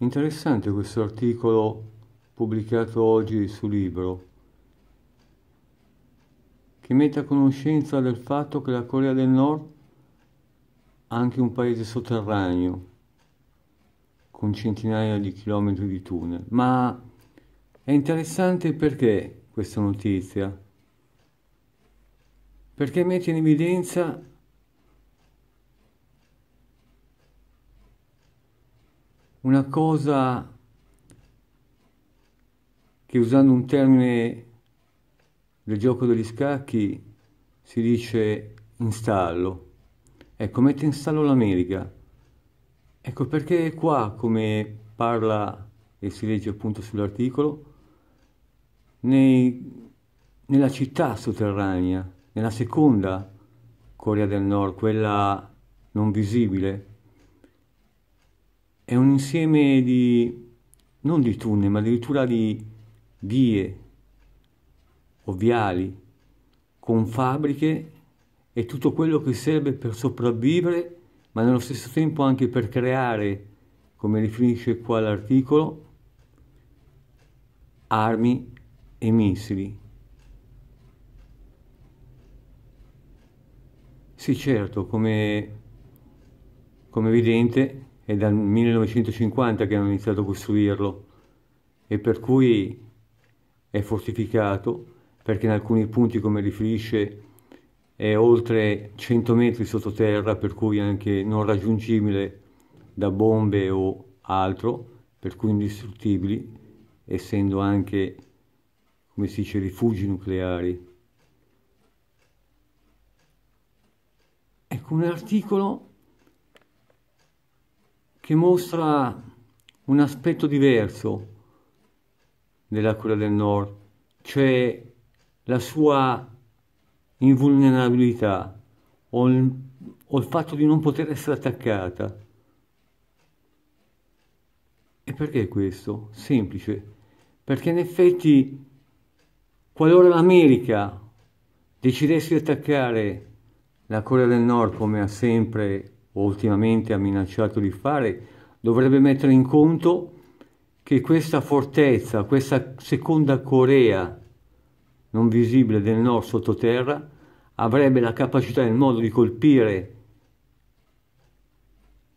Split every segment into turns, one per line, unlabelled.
Interessante questo articolo pubblicato oggi su Libro, che mette a conoscenza del fatto che la Corea del Nord ha anche un paese sotterraneo, con centinaia di chilometri di tunnel. Ma è interessante perché questa notizia? Perché mette in evidenza una cosa che usando un termine del gioco degli scacchi si dice installo. Ecco, mette in stallo l'America. Ecco perché qua, come parla e si legge appunto sull'articolo, nei, nella città sotterranea, nella seconda Corea del Nord, quella non visibile, è un insieme di, non di tunnel, ma addirittura di vie o viali con fabbriche e tutto quello che serve per sopravvivere, ma nello stesso tempo anche per creare, come riferisce qua l'articolo, armi e missili. Sì, certo, come, come evidente è dal 1950 che hanno iniziato a costruirlo e per cui è fortificato perché in alcuni punti come riferisce è oltre 100 metri sottoterra per cui anche non raggiungibile da bombe o altro per cui indistruttibili essendo anche come si dice rifugi nucleari ecco un articolo che mostra un aspetto diverso della Corea del Nord, cioè la sua invulnerabilità o il, o il fatto di non poter essere attaccata. E perché questo? Semplice, perché in effetti qualora l'America decidesse di attaccare la Corea del Nord come ha sempre ultimamente ha minacciato di fare, dovrebbe mettere in conto che questa fortezza, questa seconda Corea non visibile del nord sottoterra, avrebbe la capacità e il modo di colpire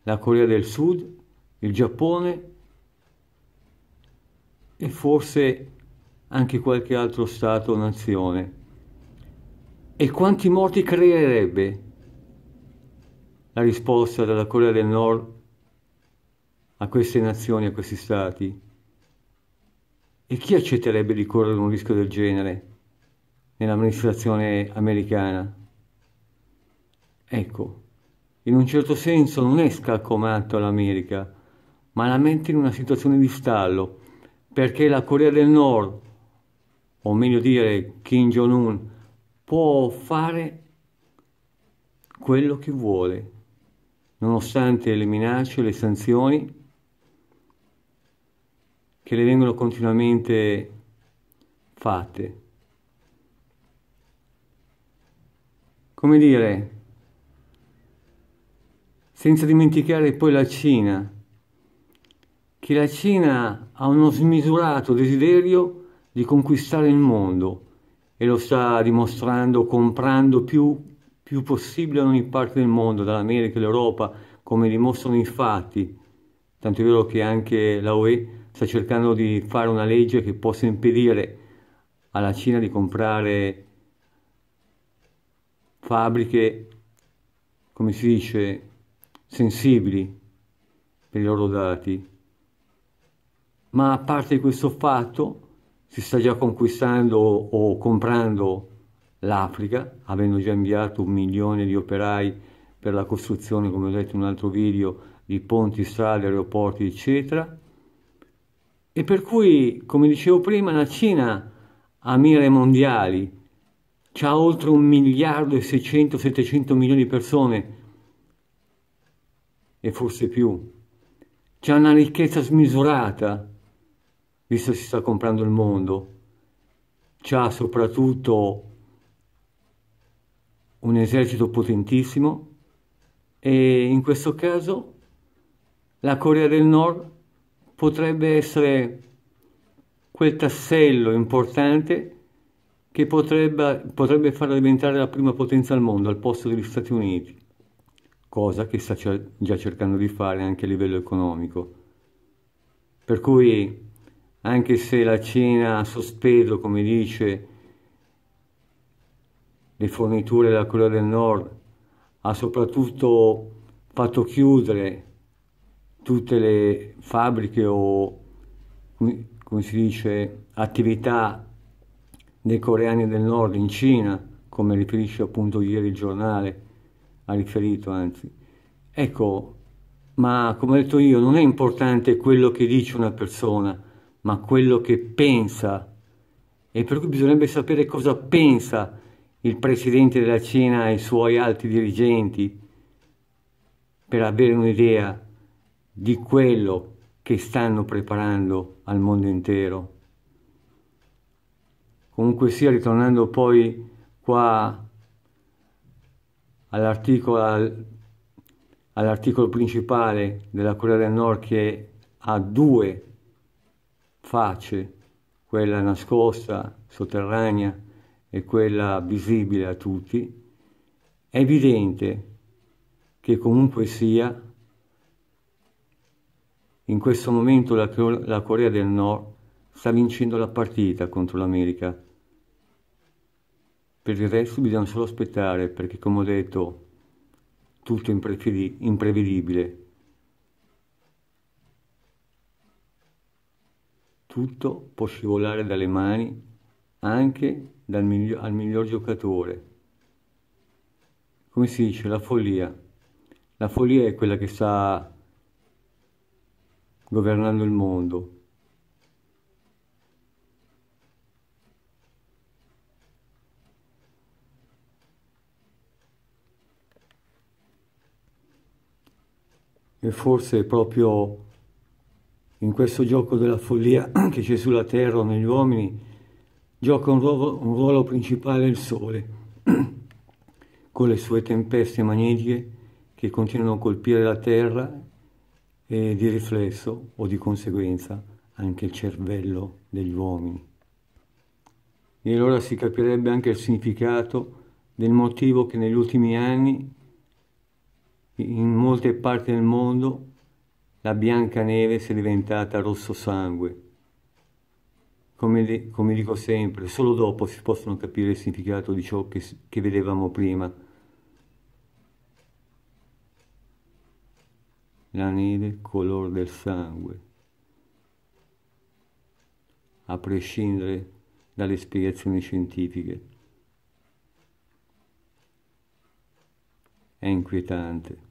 la Corea del Sud, il Giappone e forse anche qualche altro Stato o nazione. E quanti morti creerebbe? la risposta della Corea del Nord a queste nazioni, a questi stati. E chi accetterebbe di correre un rischio del genere nell'amministrazione americana? Ecco, in un certo senso non è scalcomato l'America, ma la mette in una situazione di stallo, perché la Corea del Nord, o meglio dire Kim Jong-un, può fare quello che vuole nonostante le minacce, le sanzioni che le vengono continuamente fatte. Come dire, senza dimenticare poi la Cina, che la Cina ha uno smisurato desiderio di conquistare il mondo e lo sta dimostrando comprando più più possibile in ogni parte del mondo, dall'America all'Europa, come dimostrano i fatti. Tanto è vero che anche la UE sta cercando di fare una legge che possa impedire alla Cina di comprare fabbriche, come si dice, sensibili per i loro dati. Ma a parte questo fatto, si sta già conquistando o comprando l'Africa, avendo già inviato un milione di operai per la costruzione, come ho detto in un altro video, di ponti, strade, aeroporti, eccetera. E per cui, come dicevo prima, la Cina ha mire mondiali, ha oltre un miliardo e 600, 700 milioni di persone, e forse più. ha una ricchezza smisurata, visto che si sta comprando il mondo. ha soprattutto un esercito potentissimo e in questo caso la Corea del Nord potrebbe essere quel tassello importante che potrebbe, potrebbe farla diventare la prima potenza al mondo al posto degli Stati Uniti, cosa che sta già cercando di fare anche a livello economico. Per cui, anche se la Cina ha sospeso, come dice, le forniture della Corea del Nord, ha soprattutto fatto chiudere tutte le fabbriche o, come si dice, attività dei coreani del nord in Cina, come riferisce appunto ieri il giornale, ha riferito anzi. Ecco, ma come ho detto io, non è importante quello che dice una persona, ma quello che pensa. E per cui bisognerebbe sapere cosa pensa il Presidente della Cina e i suoi alti dirigenti per avere un'idea di quello che stanno preparando al mondo intero. Comunque sia, ritornando poi qua all'articolo all principale della Corea del Nord che ha due facce, quella nascosta, sotterranea, e quella visibile a tutti, è evidente che comunque sia in questo momento la, la, Corea del Nord sta vincendo la partita contro l'America. Per il resto bisogna solo aspettare perché, come ho detto, tutto è imprevedibile. Tutto può scivolare dalle mani anche migli al miglior giocatore. Come si dice? La follia. La follia è quella che sta governando il mondo. E forse proprio in questo gioco della follia che c'è sulla terra negli uomini gioca un ruolo, un ruolo principale il Sole, con le sue tempeste magnetiche che continuano a colpire la Terra e di riflesso o di conseguenza anche il cervello degli uomini. E allora si capirebbe anche il significato del motivo che negli ultimi anni in molte parti del mondo la bianca neve sia diventata rosso sangue come, come, dico sempre, solo dopo si possono capire il significato di ciò che, che vedevamo prima. La neve color del sangue, a prescindere dalle spiegazioni scientifiche. È inquietante.